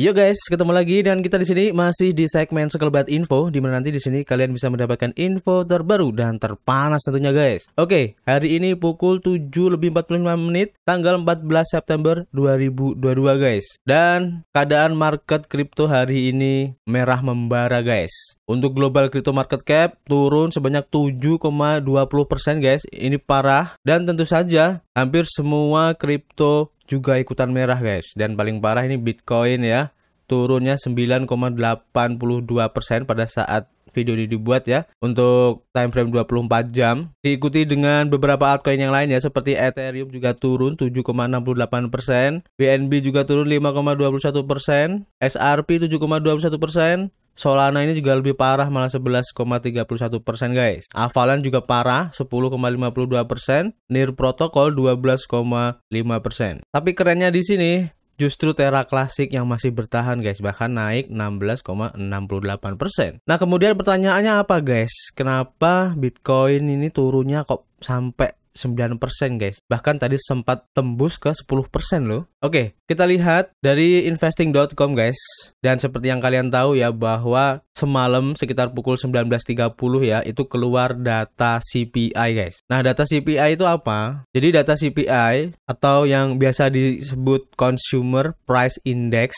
Yo guys, ketemu lagi dan kita di sini masih di segmen sekelebat info di mana nanti di sini kalian bisa mendapatkan info terbaru dan terpanas tentunya guys. Oke, hari ini pukul 7 lebih 45 menit tanggal 14 September 2022 guys. Dan keadaan market crypto hari ini merah membara guys. Untuk global crypto market cap turun sebanyak 7,20% guys. Ini parah dan tentu saja hampir semua crypto juga ikutan merah guys dan paling parah ini Bitcoin ya turunnya 9,82 persen pada saat video ini dibuat ya untuk time frame 24 jam diikuti dengan beberapa altcoin yang lain ya seperti Ethereum juga turun 7,68% BNB juga turun 5,21% SRP 7,21% Solana ini juga lebih parah malah 11,31% guys. Avalan juga parah 10,52%, Near Protocol 12,5%. Tapi kerennya di sini Justru tera klasik yang masih bertahan guys, bahkan naik 16,68%. Nah kemudian pertanyaannya apa guys? Kenapa Bitcoin ini turunnya kok sampai guys. Bahkan tadi sempat tembus ke 10% loh. Oke, kita lihat dari investing.com guys. Dan seperti yang kalian tahu ya bahwa semalam sekitar pukul 19.30 ya itu keluar data CPI guys. Nah, data CPI itu apa? Jadi data CPI atau yang biasa disebut Consumer Price Index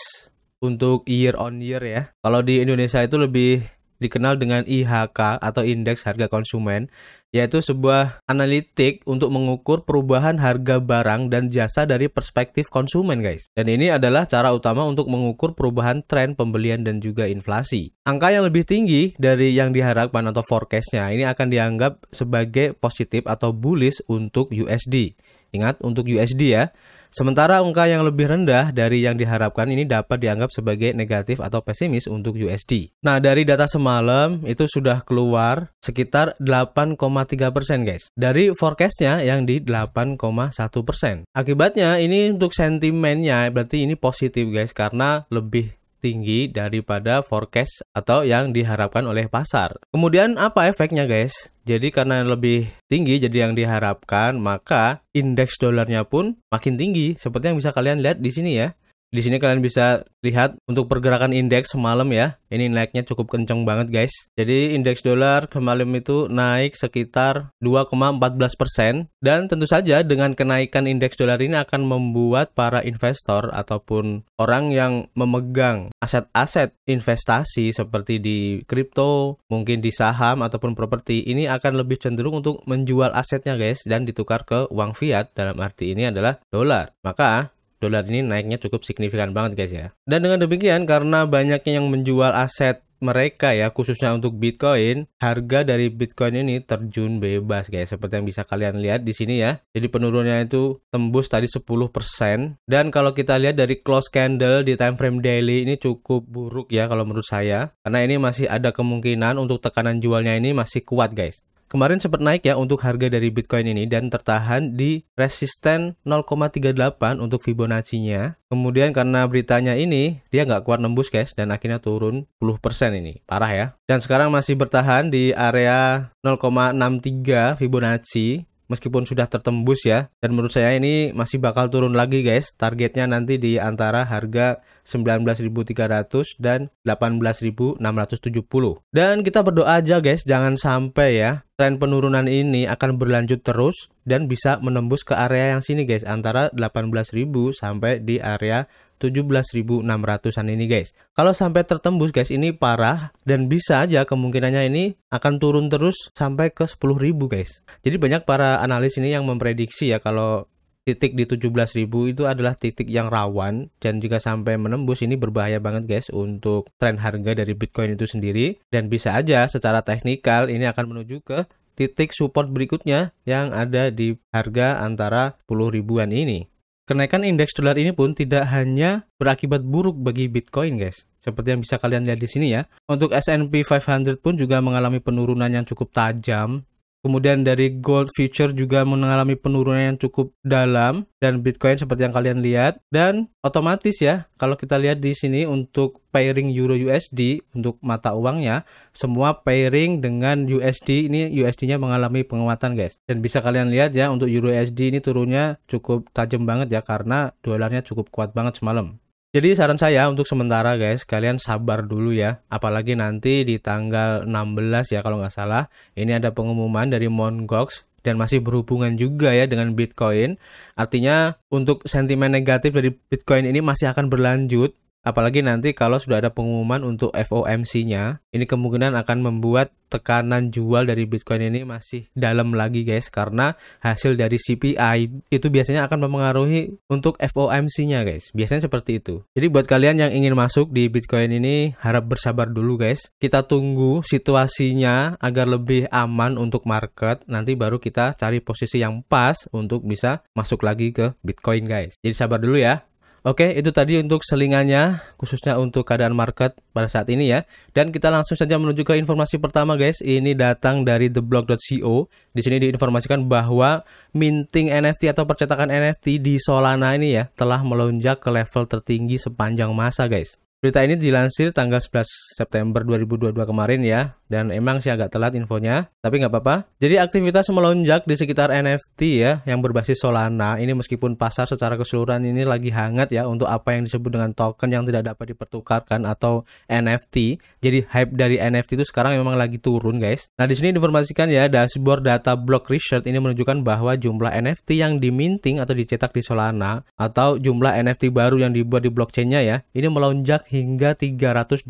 untuk year on year ya. Kalau di Indonesia itu lebih dikenal dengan IHK atau Indeks Harga Konsumen, yaitu sebuah analitik untuk mengukur perubahan harga barang dan jasa dari perspektif konsumen, guys. Dan ini adalah cara utama untuk mengukur perubahan tren pembelian dan juga inflasi. Angka yang lebih tinggi dari yang diharapkan atau forecastnya ini akan dianggap sebagai positif atau bullish untuk USD. Ingat untuk USD ya. Sementara angka yang lebih rendah dari yang diharapkan ini dapat dianggap sebagai negatif atau pesimis untuk USD. Nah, dari data semalam itu sudah keluar sekitar 8,3 persen guys. Dari forecastnya yang di 8,1 persen. Akibatnya ini untuk sentimennya berarti ini positif guys karena lebih tinggi daripada forecast atau yang diharapkan oleh pasar. Kemudian apa efeknya guys? Jadi karena lebih tinggi jadi yang diharapkan, maka indeks dolarnya pun makin tinggi seperti yang bisa kalian lihat di sini ya. Di sini kalian bisa lihat untuk pergerakan indeks semalam ya. Ini naiknya cukup kenceng banget guys. Jadi indeks dolar kemarin itu naik sekitar 2,14% dan tentu saja dengan kenaikan indeks dolar ini akan membuat para investor ataupun orang yang memegang aset-aset investasi seperti di kripto, mungkin di saham ataupun properti ini akan lebih cenderung untuk menjual asetnya guys dan ditukar ke uang fiat dalam arti ini adalah dolar. Maka dolar ini naiknya cukup signifikan banget guys ya. Dan dengan demikian karena banyaknya yang menjual aset mereka ya khususnya untuk Bitcoin, harga dari Bitcoin ini terjun bebas guys seperti yang bisa kalian lihat di sini ya. Jadi penurunannya itu tembus tadi 10% dan kalau kita lihat dari close candle di time frame daily ini cukup buruk ya kalau menurut saya karena ini masih ada kemungkinan untuk tekanan jualnya ini masih kuat guys. Kemarin sempat naik ya untuk harga dari Bitcoin ini dan tertahan di resisten 0,38 untuk Fibonacci-nya. Kemudian karena beritanya ini, dia nggak kuat nembus guys dan akhirnya turun 10% ini. Parah ya. Dan sekarang masih bertahan di area 0,63 Fibonacci meskipun sudah tertembus ya. Dan menurut saya ini masih bakal turun lagi guys. Targetnya nanti di antara harga 19.300 dan 18.670. Dan kita berdoa aja guys, jangan sampai ya tren penurunan ini akan berlanjut terus dan bisa menembus ke area yang sini guys, antara 18.000 sampai di area 17.600-an ini guys. Kalau sampai tertembus guys ini parah dan bisa aja kemungkinannya ini akan turun terus sampai ke 10.000 guys. Jadi banyak para analis ini yang memprediksi ya kalau titik di 17.000 itu adalah titik yang rawan dan jika sampai menembus ini berbahaya banget guys untuk tren harga dari Bitcoin itu sendiri dan bisa aja secara teknikal ini akan menuju ke titik support berikutnya yang ada di harga antara 10 ribuan ini. Kenaikan indeks dolar ini pun tidak hanya berakibat buruk bagi Bitcoin, guys. Seperti yang bisa kalian lihat di sini ya. Untuk S&P 500 pun juga mengalami penurunan yang cukup tajam Kemudian dari gold future juga mengalami penurunan yang cukup dalam dan Bitcoin seperti yang kalian lihat dan otomatis ya kalau kita lihat di sini untuk pairing euro USD untuk mata uangnya semua pairing dengan USD ini USD-nya mengalami penguatan guys dan bisa kalian lihat ya untuk euro USD ini turunnya cukup tajam banget ya karena dolarnya cukup kuat banget semalam jadi saran saya untuk sementara guys, kalian sabar dulu ya. Apalagi nanti di tanggal 16 ya kalau nggak salah, ini ada pengumuman dari Mongox dan masih berhubungan juga ya dengan Bitcoin. Artinya untuk sentimen negatif dari Bitcoin ini masih akan berlanjut Apalagi nanti kalau sudah ada pengumuman untuk FOMC-nya, ini kemungkinan akan membuat tekanan jual dari Bitcoin ini masih dalam lagi guys karena hasil dari CPI itu biasanya akan mempengaruhi untuk FOMC-nya guys. Biasanya seperti itu. Jadi buat kalian yang ingin masuk di Bitcoin ini harap bersabar dulu guys. Kita tunggu situasinya agar lebih aman untuk market. Nanti baru kita cari posisi yang pas untuk bisa masuk lagi ke Bitcoin guys. Jadi sabar dulu ya. Oke, itu tadi untuk selingannya, khususnya untuk keadaan market pada saat ini ya. Dan kita langsung saja menuju ke informasi pertama guys. Ini datang dari theblog.co. Di sini diinformasikan bahwa minting NFT atau percetakan NFT di Solana ini ya telah melonjak ke level tertinggi sepanjang masa guys. Berita ini dilansir tanggal 11 September 2022 kemarin ya, dan emang sih agak telat infonya, tapi nggak apa-apa. Jadi aktivitas melonjak di sekitar NFT ya, yang berbasis Solana, ini meskipun pasar secara keseluruhan ini lagi hangat ya untuk apa yang disebut dengan token yang tidak dapat dipertukarkan atau NFT. Jadi hype dari NFT itu sekarang memang lagi turun guys. Nah di sini diinformasikan ya, dashboard data block research ini menunjukkan bahwa jumlah NFT yang diminting atau dicetak di Solana, atau jumlah NFT baru yang dibuat di blockchainnya ya, ini melonjak hingga 312.000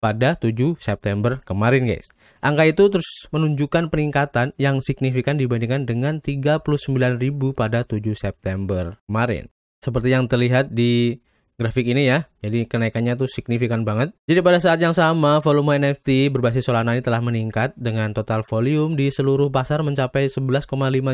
pada 7 September kemarin guys. Angka itu terus menunjukkan peningkatan yang signifikan dibandingkan dengan 39.000 pada 7 September kemarin. Seperti yang terlihat di grafik ini ya. Jadi kenaikannya tuh signifikan banget. Jadi pada saat yang sama, volume NFT berbasis Solana ini telah meningkat dengan total volume di seluruh pasar mencapai 11,5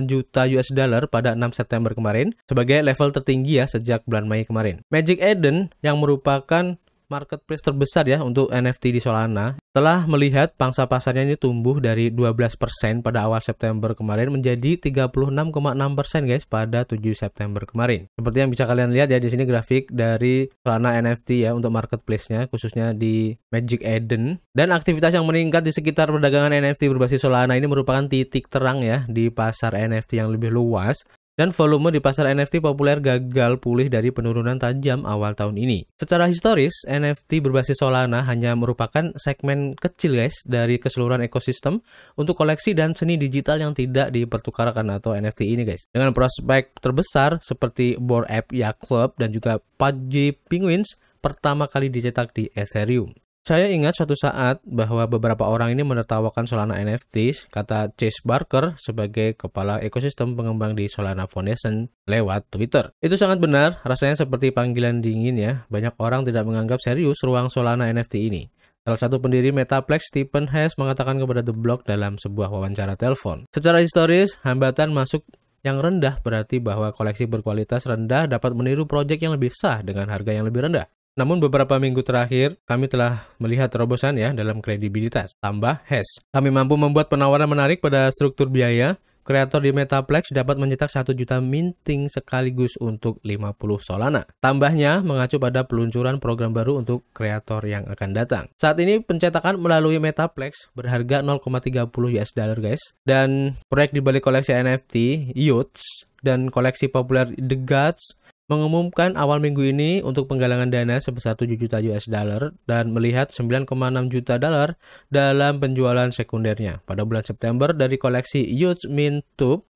juta US dollar pada 6 September kemarin sebagai level tertinggi ya sejak bulan Mei kemarin. Magic Eden yang merupakan marketplace terbesar ya untuk NFT di Solana, telah melihat pangsa pasarnya ini tumbuh dari 12% pada awal September kemarin menjadi 36,6% guys pada 7 September kemarin. Seperti yang bisa kalian lihat ya di sini grafik dari Solana NFT ya untuk marketplace-nya khususnya di Magic Eden dan aktivitas yang meningkat di sekitar perdagangan NFT berbasis Solana ini merupakan titik terang ya di pasar NFT yang lebih luas dan volume di pasar NFT populer gagal pulih dari penurunan tajam awal tahun ini. Secara historis, NFT berbasis Solana hanya merupakan segmen kecil guys dari keseluruhan ekosistem untuk koleksi dan seni digital yang tidak dipertukarkan atau NFT ini guys. Dengan prospek terbesar seperti Board App Yacht Club dan juga PUBG Penguins pertama kali dicetak di Ethereum. Saya ingat suatu saat bahwa beberapa orang ini menertawakan Solana NFTs, kata Chase Barker sebagai kepala ekosistem pengembang di Solana Foundation lewat Twitter. Itu sangat benar, rasanya seperti panggilan dingin ya. Banyak orang tidak menganggap serius ruang Solana NFT ini. Salah satu pendiri Metaplex, Stephen Hess, mengatakan kepada The Block dalam sebuah wawancara telepon. Secara historis, hambatan masuk yang rendah berarti bahwa koleksi berkualitas rendah dapat meniru proyek yang lebih sah dengan harga yang lebih rendah. Namun beberapa minggu terakhir, kami telah melihat terobosan ya dalam kredibilitas, tambah hash. Kami mampu membuat penawaran menarik pada struktur biaya, kreator di Metaplex dapat mencetak 1 juta minting sekaligus untuk 50 Solana. Tambahnya mengacu pada peluncuran program baru untuk kreator yang akan datang. Saat ini pencetakan melalui Metaplex berharga 0,30 US dollar guys dan proyek di balik koleksi NFT Yoots dan koleksi populer The Gods mengumumkan awal minggu ini untuk penggalangan dana sebesar 7 juta US dollar dan melihat 9,6 juta dollar dalam penjualan sekundernya. Pada bulan September dari koleksi Youth Mint Tube,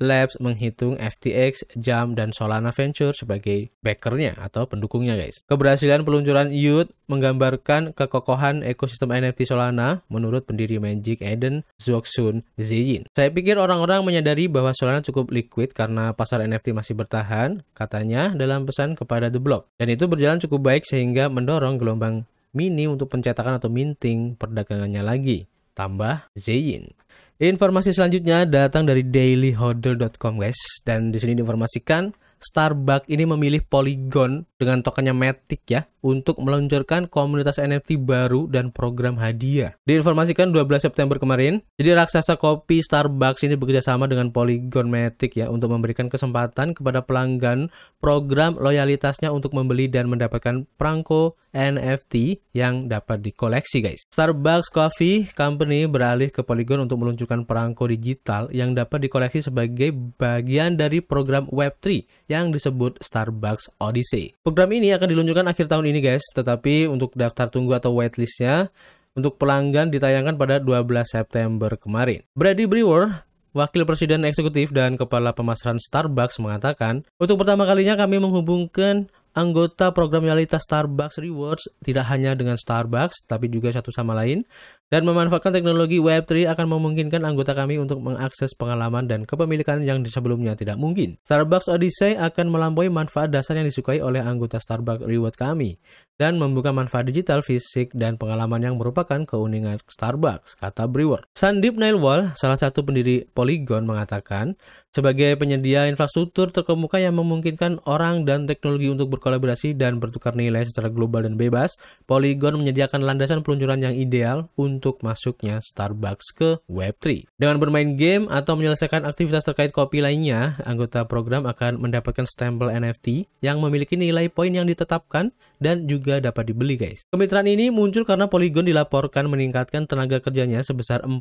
Labs menghitung FTX, Jam, dan Solana Venture sebagai backernya atau pendukungnya guys. Keberhasilan peluncuran Youth menggambarkan kekokohan ekosistem NFT Solana menurut pendiri Magic Eden Zhuoxun Ziyin. Saya pikir orang-orang menyadari bahwa Solana cukup liquid karena pasar NFT masih bertahan, kata katanya dalam pesan kepada The Block. Dan itu berjalan cukup baik sehingga mendorong gelombang mini untuk pencetakan atau minting perdagangannya lagi. Tambah Zeyin. Informasi selanjutnya datang dari dailyhodl.com guys. Dan disini sini diinformasikan Starbucks ini memilih Polygon dengan tokennya Matic ya untuk meluncurkan komunitas NFT baru dan program hadiah. Diinformasikan 12 September kemarin, jadi raksasa kopi Starbucks ini bekerjasama dengan Polygon Matic ya untuk memberikan kesempatan kepada pelanggan program loyalitasnya untuk membeli dan mendapatkan perangko NFT yang dapat dikoleksi guys. Starbucks Coffee Company beralih ke Polygon untuk meluncurkan perangko digital yang dapat dikoleksi sebagai bagian dari program Web3 yang disebut Starbucks Odyssey. Program ini akan diluncurkan akhir tahun ini guys, tetapi untuk daftar tunggu atau waitlistnya untuk pelanggan ditayangkan pada 12 September kemarin. Brady Brewer Wakil Presiden Eksekutif dan Kepala Pemasaran Starbucks mengatakan, untuk pertama kalinya kami menghubungkan anggota program loyalitas Starbucks Rewards tidak hanya dengan Starbucks, tapi juga satu sama lain dan memanfaatkan teknologi Web3 akan memungkinkan anggota kami untuk mengakses pengalaman dan kepemilikan yang sebelumnya tidak mungkin. Starbucks Odyssey akan melampaui manfaat dasar yang disukai oleh anggota Starbucks Reward kami dan membuka manfaat digital, fisik, dan pengalaman yang merupakan keunikan Starbucks, kata Brewer. Sandip Nailwal, salah satu pendiri Polygon, mengatakan, sebagai penyedia infrastruktur terkemuka yang memungkinkan orang dan teknologi untuk berkolaborasi dan bertukar nilai secara global dan bebas, Polygon menyediakan landasan peluncuran yang ideal untuk untuk masuknya Starbucks ke Web3. Dengan bermain game atau menyelesaikan aktivitas terkait kopi lainnya, anggota program akan mendapatkan stempel NFT yang memiliki nilai poin yang ditetapkan dan juga dapat dibeli guys. Kemitraan ini muncul karena Polygon dilaporkan meningkatkan tenaga kerjanya sebesar 40%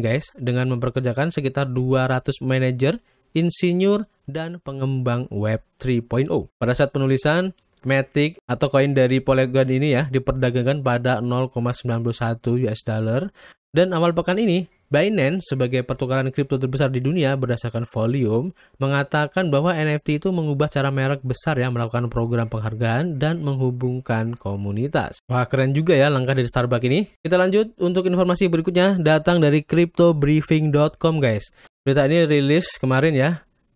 guys dengan memperkerjakan sekitar 200 manajer insinyur, dan pengembang Web 3.0. Pada saat penulisan, Matic atau koin dari Polygon ini ya diperdagangkan pada 0,91 US dollar dan awal pekan ini Binance sebagai pertukaran kripto terbesar di dunia berdasarkan volume mengatakan bahwa NFT itu mengubah cara merek besar yang melakukan program penghargaan dan menghubungkan komunitas. Wah keren juga ya langkah dari Starbucks ini. Kita lanjut untuk informasi berikutnya datang dari cryptobriefing.com guys. Berita ini rilis kemarin ya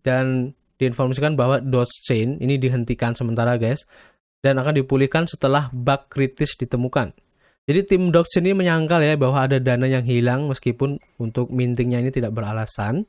dan diinformasikan bahwa Chain ini dihentikan sementara guys dan akan dipulihkan setelah bug kritis ditemukan. Jadi tim Dogechain ini menyangkal ya bahwa ada dana yang hilang meskipun untuk mintingnya ini tidak beralasan.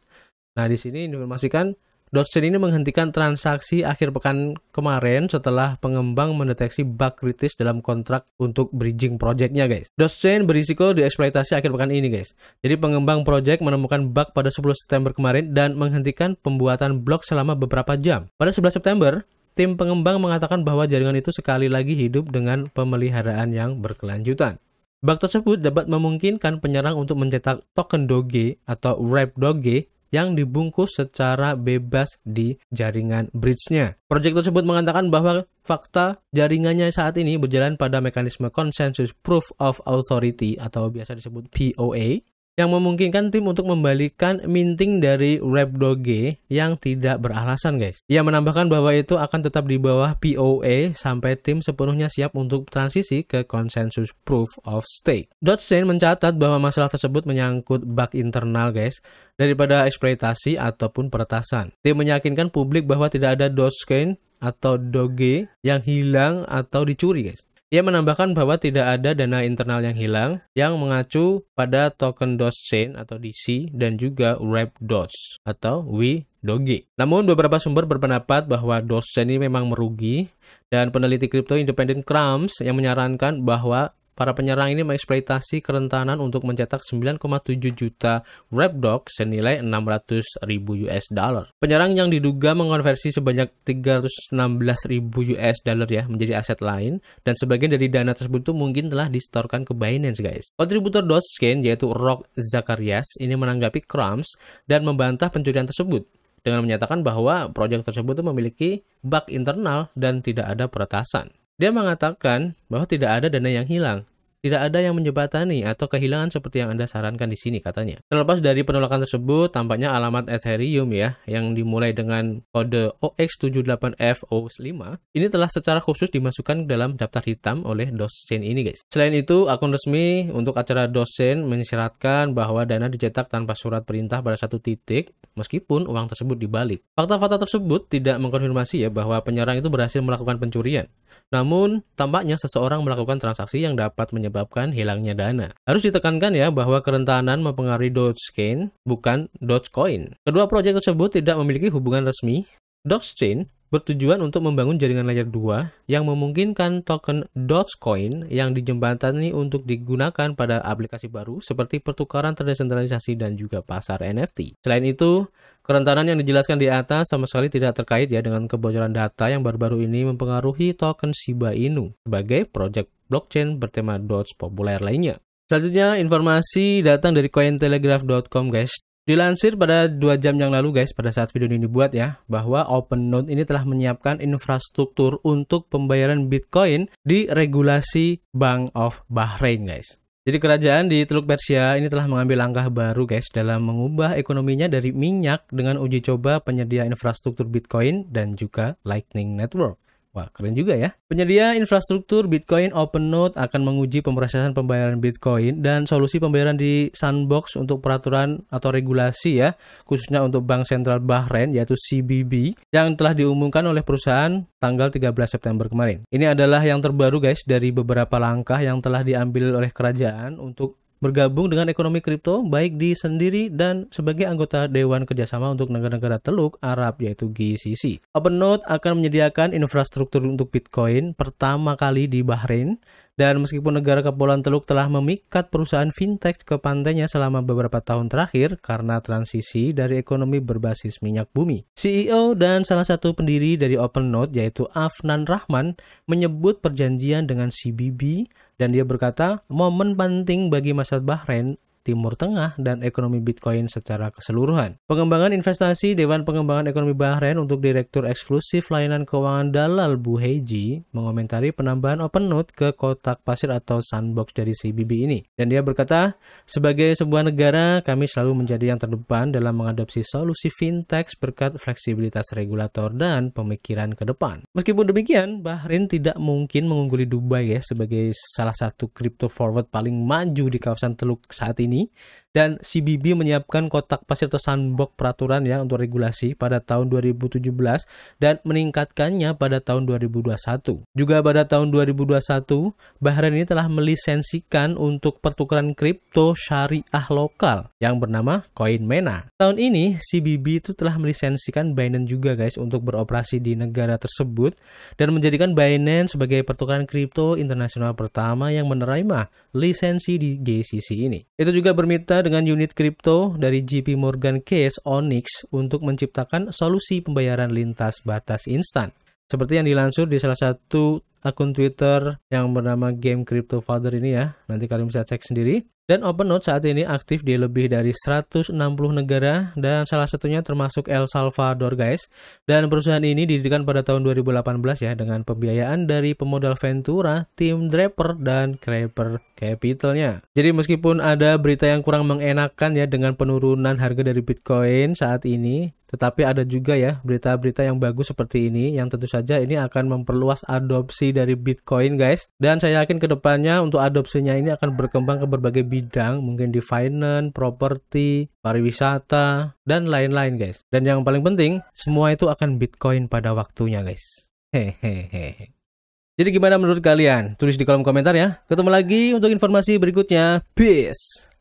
Nah di sini informasikan Dogecoin ini menghentikan transaksi akhir pekan kemarin setelah pengembang mendeteksi bug kritis dalam kontrak untuk bridging projectnya guys. Dogecoin berisiko dieksploitasi akhir pekan ini guys. Jadi pengembang project menemukan bug pada 10 September kemarin dan menghentikan pembuatan blok selama beberapa jam. Pada 11 September, tim pengembang mengatakan bahwa jaringan itu sekali lagi hidup dengan pemeliharaan yang berkelanjutan. Bug tersebut dapat memungkinkan penyerang untuk mencetak token Doge atau Wrap Doge yang dibungkus secara bebas di jaringan bridge-nya. Proyek tersebut mengatakan bahwa fakta jaringannya saat ini berjalan pada mekanisme konsensus Proof of Authority atau biasa disebut POA yang memungkinkan tim untuk membalikan minting dari Doge yang tidak beralasan guys. Ia menambahkan bahwa itu akan tetap di bawah POA sampai tim sepenuhnya siap untuk transisi ke konsensus proof of stake. Dodson mencatat bahwa masalah tersebut menyangkut bug internal guys daripada eksploitasi ataupun peretasan. Tim meyakinkan publik bahwa tidak ada Dogecoin atau Doge yang hilang atau dicuri guys. Ia menambahkan bahwa tidak ada dana internal yang hilang yang mengacu pada token DOS chain atau DC dan juga wrap DOS atau W Doge. Namun beberapa sumber berpendapat bahwa DOS chain ini memang merugi dan peneliti kripto independen Crumbs yang menyarankan bahwa Para penyerang ini mengeksploitasi kerentanan untuk mencetak 9,7 juta Red dog senilai 600 ribu US dollar. Penyerang yang diduga mengonversi sebanyak 316 ribu US dollar ya menjadi aset lain dan sebagian dari dana tersebut itu mungkin telah disetorkan ke Binance guys. Kontributor Dogecoin yaitu Rock Zakarias ini menanggapi Crumbs dan membantah pencurian tersebut dengan menyatakan bahwa proyek tersebut memiliki bug internal dan tidak ada peretasan. Dia mengatakan bahwa tidak ada dana yang hilang. Tidak ada yang menjebatani atau kehilangan seperti yang Anda sarankan di sini katanya. Terlepas dari penolakan tersebut, tampaknya alamat Ethereum ya, yang dimulai dengan kode OX78FO5, ini telah secara khusus dimasukkan ke dalam daftar hitam oleh dosen ini guys. Selain itu, akun resmi untuk acara dosen mensyaratkan bahwa dana dicetak tanpa surat perintah pada satu titik, meskipun uang tersebut dibalik. Fakta-fakta tersebut tidak mengkonfirmasi ya bahwa penyerang itu berhasil melakukan pencurian. Namun, tampaknya seseorang melakukan transaksi yang dapat menyebabkan menyebabkan hilangnya dana. Harus ditekankan ya bahwa kerentanan mempengaruhi Dogecoin, bukan Dogecoin. Kedua proyek tersebut tidak memiliki hubungan resmi. Dogecoin bertujuan untuk membangun jaringan layer 2 yang memungkinkan token Dogecoin yang dijembatani untuk digunakan pada aplikasi baru seperti pertukaran terdesentralisasi dan juga pasar NFT. Selain itu, kerentanan yang dijelaskan di atas sama sekali tidak terkait ya dengan kebocoran data yang baru-baru ini mempengaruhi token Shiba Inu sebagai project blockchain bertema Doge populer lainnya. Selanjutnya, informasi datang dari cointelegraph.com guys. Dilansir pada 2 jam yang lalu guys pada saat video ini dibuat ya bahwa OpenNode ini telah menyiapkan infrastruktur untuk pembayaran Bitcoin di regulasi Bank of Bahrain guys. Jadi kerajaan di Teluk Persia ini telah mengambil langkah baru guys dalam mengubah ekonominya dari minyak dengan uji coba penyedia infrastruktur Bitcoin dan juga Lightning Network. Wah, keren juga ya. Penyedia infrastruktur Bitcoin OpenNode akan menguji pemrosesan pembayaran Bitcoin dan solusi pembayaran di sandbox untuk peraturan atau regulasi ya, khususnya untuk Bank Sentral Bahrain yaitu CBB yang telah diumumkan oleh perusahaan tanggal 13 September kemarin. Ini adalah yang terbaru guys dari beberapa langkah yang telah diambil oleh kerajaan untuk bergabung dengan ekonomi kripto baik di sendiri dan sebagai anggota Dewan Kerjasama untuk Negara-Negara Teluk Arab yaitu GCC. OpenNote akan menyediakan infrastruktur untuk Bitcoin pertama kali di Bahrain dan meskipun negara Kepulauan Teluk telah memikat perusahaan fintech ke pantainya selama beberapa tahun terakhir karena transisi dari ekonomi berbasis minyak bumi. CEO dan salah satu pendiri dari OpenNote yaitu Afnan Rahman menyebut perjanjian dengan CBB dan dia berkata, momen penting bagi masyarakat Bahrain Timur Tengah, dan ekonomi Bitcoin secara keseluruhan. Pengembangan investasi Dewan Pengembangan Ekonomi Bahrain untuk Direktur Eksklusif Layanan Keuangan Dalal Bu Heiji mengomentari penambahan open note ke kotak pasir atau sandbox dari CBB ini. Dan dia berkata, sebagai sebuah negara, kami selalu menjadi yang terdepan dalam mengadopsi solusi fintech berkat fleksibilitas regulator dan pemikiran ke depan. Meskipun demikian, Bahrain tidak mungkin mengungguli Dubai ya sebagai salah satu crypto forward paling maju di kawasan Teluk saat ini Germany dan CBB menyiapkan kotak pasir atau sandbox peraturan ya untuk regulasi pada tahun 2017 dan meningkatkannya pada tahun 2021. Juga pada tahun 2021, Bahrain ini telah melisensikan untuk pertukaran kripto syariah lokal yang bernama Coin Mena. Tahun ini CBB itu telah melisensikan Binance juga guys untuk beroperasi di negara tersebut dan menjadikan Binance sebagai pertukaran kripto internasional pertama yang menerima lisensi di GCC ini. Itu juga bermitra dengan unit kripto dari JP Morgan Case Onyx untuk menciptakan solusi pembayaran lintas batas instan. Seperti yang dilansir di salah satu akun Twitter yang bernama Game Crypto Father ini ya. Nanti kalian bisa cek sendiri. Dan Open Note saat ini aktif di lebih dari 160 negara dan salah satunya termasuk El Salvador guys. Dan perusahaan ini didirikan pada tahun 2018 ya dengan pembiayaan dari pemodal Ventura, tim Draper, dan Creeper Capitalnya. Jadi meskipun ada berita yang kurang mengenakan ya dengan penurunan harga dari Bitcoin saat ini, tetapi ada juga ya berita-berita yang bagus seperti ini yang tentu saja ini akan memperluas adopsi dari Bitcoin guys dan saya yakin kedepannya untuk adopsinya ini akan berkembang ke berbagai bidang mungkin di finance, properti, pariwisata dan lain-lain guys dan yang paling penting semua itu akan Bitcoin pada waktunya guys hehehe jadi gimana menurut kalian? Tulis di kolom komentar ya. Ketemu lagi untuk informasi berikutnya. Peace.